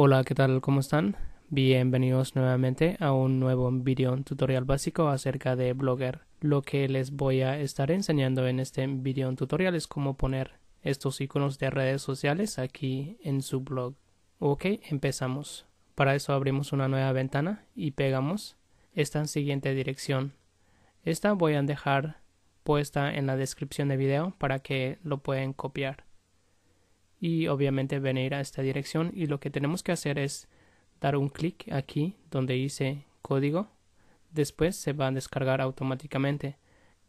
Hola, ¿qué tal? ¿Cómo están? Bienvenidos nuevamente a un nuevo video tutorial básico acerca de Blogger. Lo que les voy a estar enseñando en este video tutorial es cómo poner estos iconos de redes sociales aquí en su blog. Ok, empezamos. Para eso abrimos una nueva ventana y pegamos esta siguiente dirección. Esta voy a dejar puesta en la descripción del video para que lo puedan copiar y obviamente venir a esta dirección y lo que tenemos que hacer es dar un clic aquí donde dice código después se va a descargar automáticamente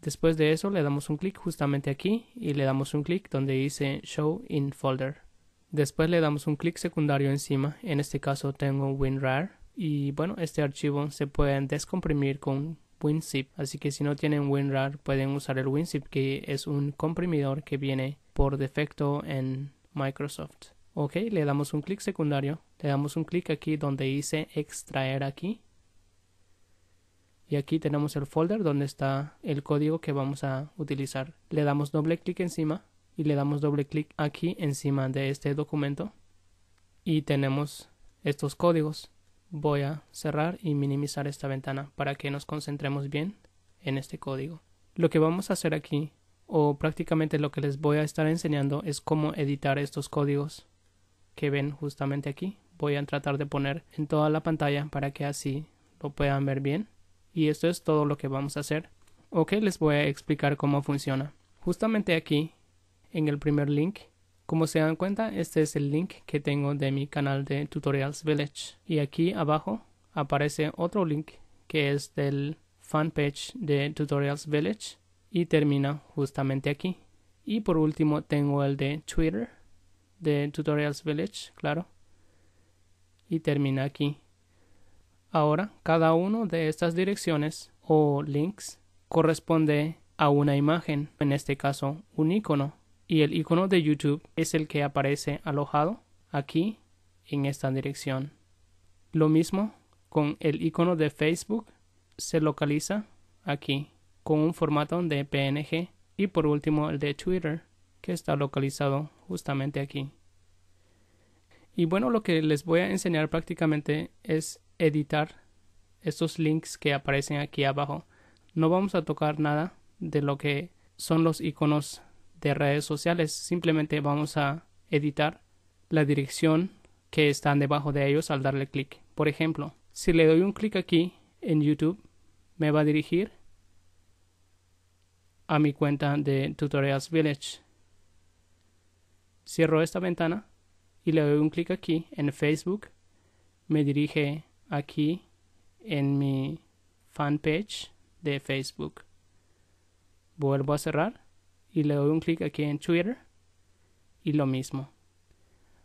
después de eso le damos un clic justamente aquí y le damos un clic donde dice show in folder después le damos un clic secundario encima en este caso tengo WinRAR y bueno este archivo se puede descomprimir con WinZip así que si no tienen WinRAR pueden usar el WinZip que es un comprimidor que viene por defecto en Microsoft. Ok, le damos un clic secundario, le damos un clic aquí donde dice extraer aquí. Y aquí tenemos el folder donde está el código que vamos a utilizar. Le damos doble clic encima y le damos doble clic aquí encima de este documento. Y tenemos estos códigos. Voy a cerrar y minimizar esta ventana para que nos concentremos bien en este código. Lo que vamos a hacer aquí o prácticamente lo que les voy a estar enseñando es cómo editar estos códigos que ven justamente aquí. Voy a tratar de poner en toda la pantalla para que así lo puedan ver bien. Y esto es todo lo que vamos a hacer. Ok, les voy a explicar cómo funciona. Justamente aquí, en el primer link, como se dan cuenta, este es el link que tengo de mi canal de Tutorials Village. Y aquí abajo aparece otro link que es del fanpage de Tutorials Village y termina justamente aquí. Y por último tengo el de Twitter de Tutorials Village, claro. Y termina aquí. Ahora, cada una de estas direcciones o links corresponde a una imagen, en este caso un icono. Y el icono de YouTube es el que aparece alojado aquí en esta dirección. Lo mismo con el icono de Facebook se localiza aquí con un formato de PNG y por último el de Twitter que está localizado justamente aquí. Y bueno, lo que les voy a enseñar prácticamente es editar estos links que aparecen aquí abajo. No vamos a tocar nada de lo que son los iconos de redes sociales, simplemente vamos a editar la dirección que están debajo de ellos al darle clic. Por ejemplo, si le doy un clic aquí en YouTube, me va a dirigir a mi cuenta de Tutorials Village. Cierro esta ventana y le doy un clic aquí en Facebook. Me dirige aquí en mi fanpage de Facebook. Vuelvo a cerrar y le doy un clic aquí en Twitter y lo mismo.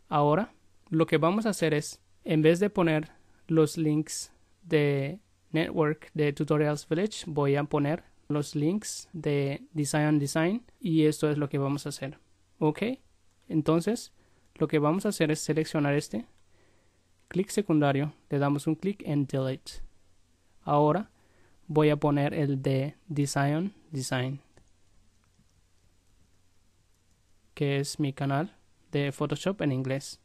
Ahora lo que vamos a hacer es, en vez de poner los links de network de Tutorials Village, voy a poner los links de Design Design y esto es lo que vamos a hacer. Ok, entonces lo que vamos a hacer es seleccionar este, clic secundario, le damos un clic en Delete. Ahora voy a poner el de Design Design, que es mi canal de Photoshop en inglés.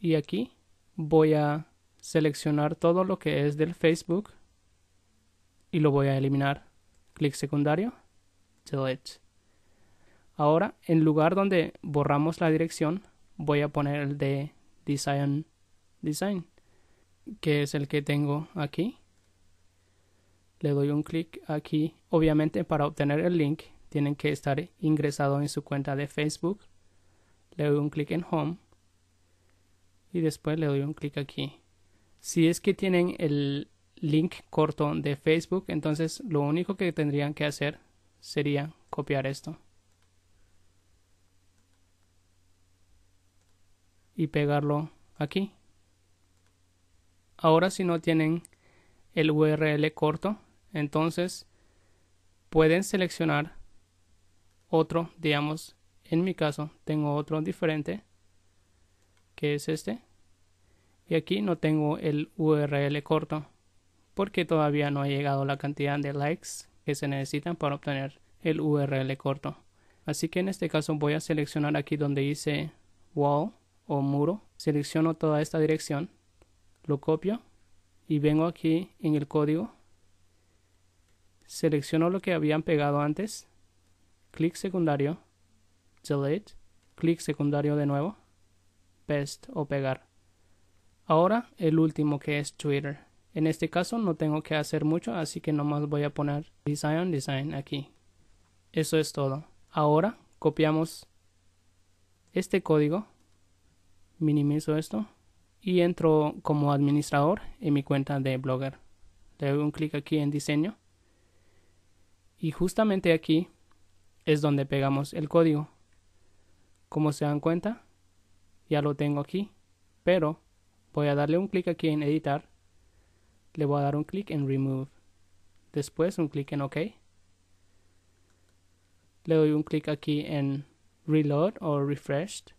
Y aquí voy a seleccionar todo lo que es del Facebook y lo voy a eliminar clic secundario, delete. Ahora, en lugar donde borramos la dirección, voy a poner el de design, design, que es el que tengo aquí. Le doy un clic aquí. Obviamente, para obtener el link, tienen que estar ingresado en su cuenta de Facebook. Le doy un clic en Home y después le doy un clic aquí. Si es que tienen el link corto de Facebook, entonces lo único que tendrían que hacer sería copiar esto y pegarlo aquí. Ahora si no tienen el URL corto, entonces pueden seleccionar otro, digamos, en mi caso tengo otro diferente que es este y aquí no tengo el URL corto porque todavía no ha llegado la cantidad de likes que se necesitan para obtener el URL corto. Así que en este caso voy a seleccionar aquí donde dice wall o muro, selecciono toda esta dirección, lo copio y vengo aquí en el código, selecciono lo que habían pegado antes, clic secundario, delete, clic secundario de nuevo, paste o pegar. Ahora el último que es Twitter. En este caso no tengo que hacer mucho, así que nomás voy a poner Design Design aquí. Eso es todo. Ahora copiamos este código, minimizo esto y entro como administrador en mi cuenta de Blogger. Le doy un clic aquí en diseño y justamente aquí es donde pegamos el código. Como se dan cuenta, ya lo tengo aquí, pero voy a darle un clic aquí en editar le voy a dar un clic en Remove. Después un clic en OK. Le doy un clic aquí en Reload o Refreshed.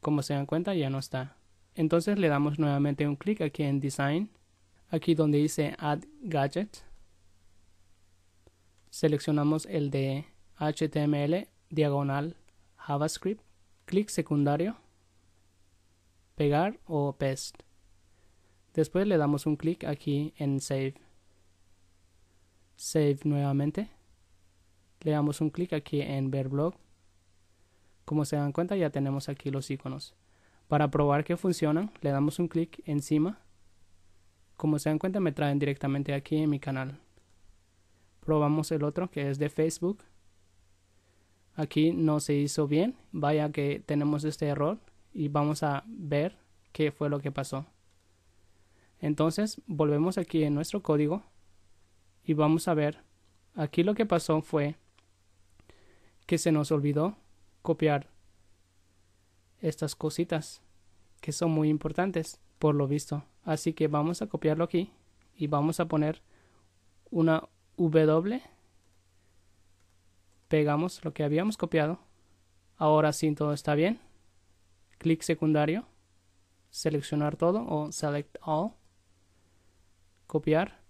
Como se dan cuenta ya no está. Entonces le damos nuevamente un clic aquí en Design. Aquí donde dice Add Gadget. Seleccionamos el de HTML diagonal JavaScript. Clic secundario. Pegar o Paste. Después le damos un clic aquí en Save. Save nuevamente. Le damos un clic aquí en Ver Blog. Como se dan cuenta ya tenemos aquí los iconos. Para probar que funcionan le damos un clic encima. Como se dan cuenta me traen directamente aquí en mi canal. Probamos el otro que es de Facebook. Aquí no se hizo bien. Vaya que tenemos este error y vamos a ver qué fue lo que pasó. Entonces volvemos aquí en nuestro código y vamos a ver, aquí lo que pasó fue que se nos olvidó copiar estas cositas que son muy importantes por lo visto. Así que vamos a copiarlo aquí y vamos a poner una W. Pegamos lo que habíamos copiado. Ahora sí todo está bien. Clic secundario. Seleccionar todo o select all copiar,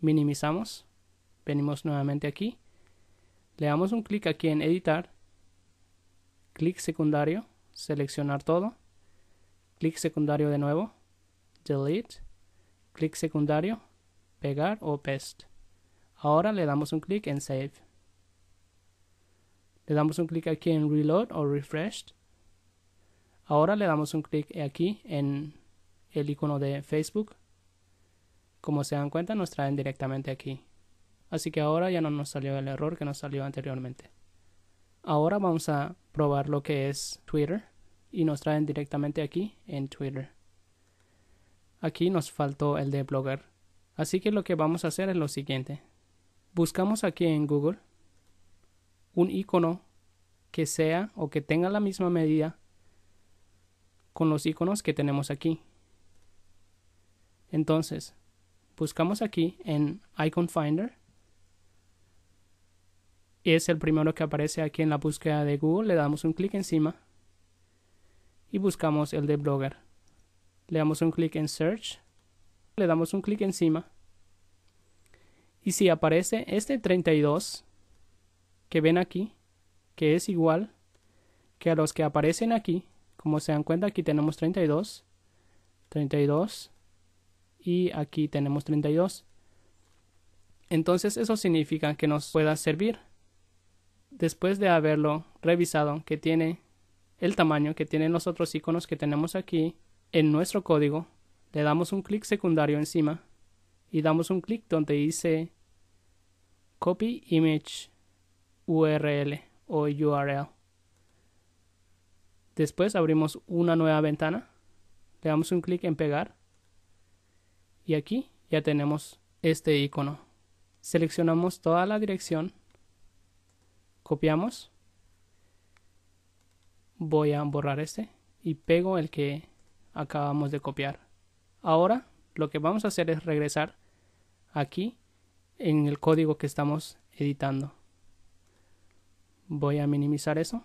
minimizamos, venimos nuevamente aquí, le damos un clic aquí en editar, clic secundario, seleccionar todo, clic secundario de nuevo, delete, clic secundario, pegar o paste. Ahora le damos un clic en save. Le damos un clic aquí en reload o Refresh. Ahora le damos un clic aquí en el icono de Facebook como se dan cuenta, nos traen directamente aquí. Así que ahora ya no nos salió el error que nos salió anteriormente. Ahora vamos a probar lo que es Twitter y nos traen directamente aquí en Twitter. Aquí nos faltó el de Blogger. Así que lo que vamos a hacer es lo siguiente. Buscamos aquí en Google un icono que sea o que tenga la misma medida con los iconos que tenemos aquí. Entonces, buscamos aquí en Icon Finder. es el primero que aparece aquí en la búsqueda de Google. Le damos un clic encima y buscamos el de Blogger. Le damos un clic en Search. Le damos un clic encima. Y si aparece este 32 que ven aquí, que es igual que a los que aparecen aquí, como se dan cuenta aquí tenemos 32, 32, y aquí tenemos 32. Entonces eso significa que nos pueda servir después de haberlo revisado que tiene el tamaño que tienen los otros iconos que tenemos aquí en nuestro código, le damos un clic secundario encima y damos un clic donde dice copy image URL o URL. Después abrimos una nueva ventana, le damos un clic en pegar y aquí ya tenemos este icono. Seleccionamos toda la dirección, copiamos, voy a borrar este y pego el que acabamos de copiar. Ahora lo que vamos a hacer es regresar aquí en el código que estamos editando. Voy a minimizar eso.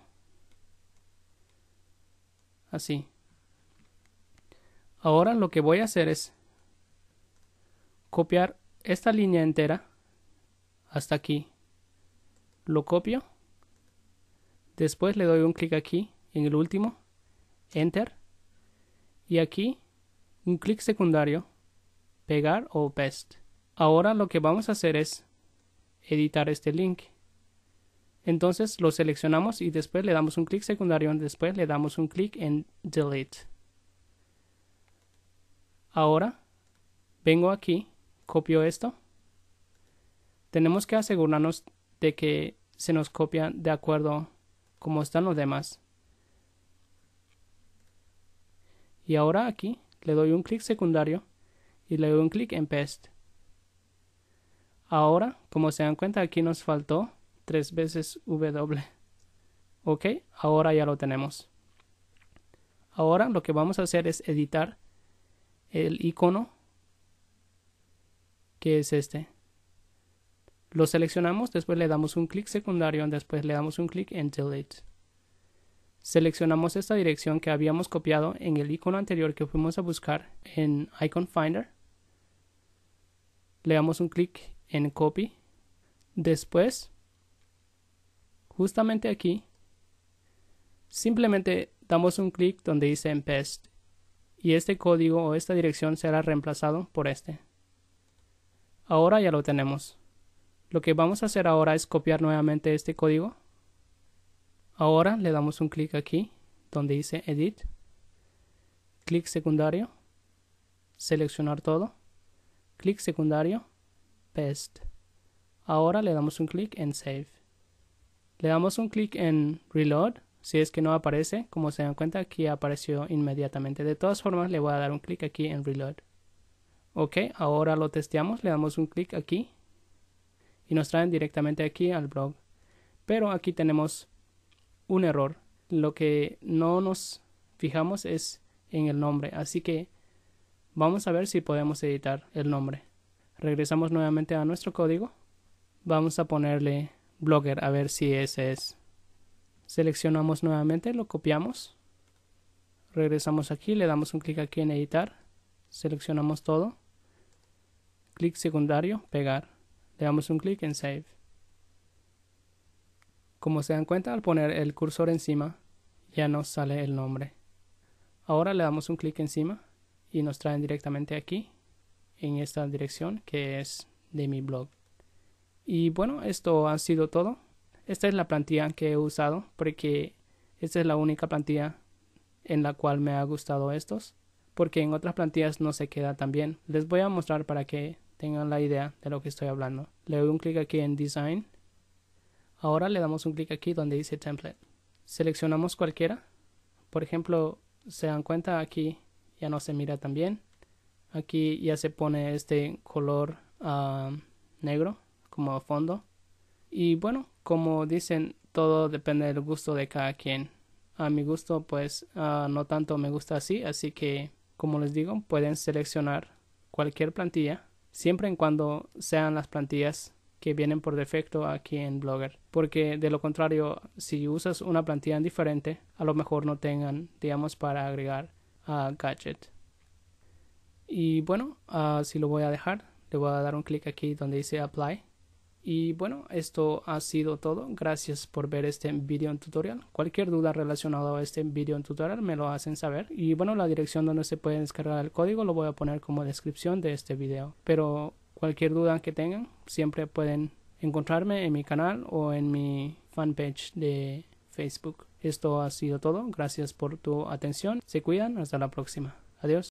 Así. Ahora lo que voy a hacer es copiar esta línea entera hasta aquí. Lo copio. Después le doy un clic aquí en el último. Enter. Y aquí un clic secundario. Pegar o paste. Ahora lo que vamos a hacer es editar este link. Entonces lo seleccionamos y después le damos un clic secundario. Después le damos un clic en delete. Ahora vengo aquí copio esto? Tenemos que asegurarnos de que se nos copia de acuerdo como están los demás. Y ahora aquí le doy un clic secundario y le doy un clic en Paste. Ahora, como se dan cuenta, aquí nos faltó tres veces W. Ok, ahora ya lo tenemos. Ahora lo que vamos a hacer es editar el icono que es este. Lo seleccionamos, después le damos un clic secundario, después le damos un clic en Delete. Seleccionamos esta dirección que habíamos copiado en el icono anterior que fuimos a buscar en Icon Finder. Le damos un clic en Copy. Después, justamente aquí, simplemente damos un clic donde dice en Paste y este código o esta dirección será reemplazado por este. Ahora ya lo tenemos. Lo que vamos a hacer ahora es copiar nuevamente este código. Ahora le damos un clic aquí donde dice Edit. Clic secundario. Seleccionar todo. Clic secundario. Paste. Ahora le damos un clic en Save. Le damos un clic en Reload. Si es que no aparece, como se dan cuenta, aquí apareció inmediatamente. De todas formas, le voy a dar un clic aquí en Reload ok ahora lo testeamos le damos un clic aquí y nos traen directamente aquí al blog pero aquí tenemos un error lo que no nos fijamos es en el nombre así que vamos a ver si podemos editar el nombre regresamos nuevamente a nuestro código vamos a ponerle blogger a ver si ese es seleccionamos nuevamente lo copiamos regresamos aquí le damos un clic aquí en editar seleccionamos todo clic secundario, pegar. Le damos un clic en Save. Como se dan cuenta, al poner el cursor encima, ya nos sale el nombre. Ahora le damos un clic encima y nos traen directamente aquí, en esta dirección que es de mi blog. Y bueno, esto ha sido todo. Esta es la plantilla que he usado porque esta es la única plantilla en la cual me ha gustado estos porque en otras plantillas no se queda tan bien. Les voy a mostrar para que tengan la idea de lo que estoy hablando. Le doy un clic aquí en Design. Ahora le damos un clic aquí donde dice Template. Seleccionamos cualquiera. Por ejemplo, se dan cuenta aquí ya no se mira tan bien. Aquí ya se pone este color ah, negro como fondo. Y bueno, como dicen, todo depende del gusto de cada quien. A mi gusto, pues ah, no tanto me gusta así, así que, como les digo, pueden seleccionar cualquier plantilla siempre y cuando sean las plantillas que vienen por defecto aquí en Blogger, porque de lo contrario, si usas una plantilla diferente, a lo mejor no tengan, digamos, para agregar a gadget. Y bueno, así ah, lo voy a dejar, le voy a dar un clic aquí donde dice apply y bueno, esto ha sido todo. Gracias por ver este video tutorial. Cualquier duda relacionada a este video tutorial me lo hacen saber. Y bueno, la dirección donde se puede descargar el código lo voy a poner como descripción de este video. Pero cualquier duda que tengan, siempre pueden encontrarme en mi canal o en mi fanpage de Facebook. Esto ha sido todo. Gracias por tu atención. Se cuidan. Hasta la próxima. Adiós.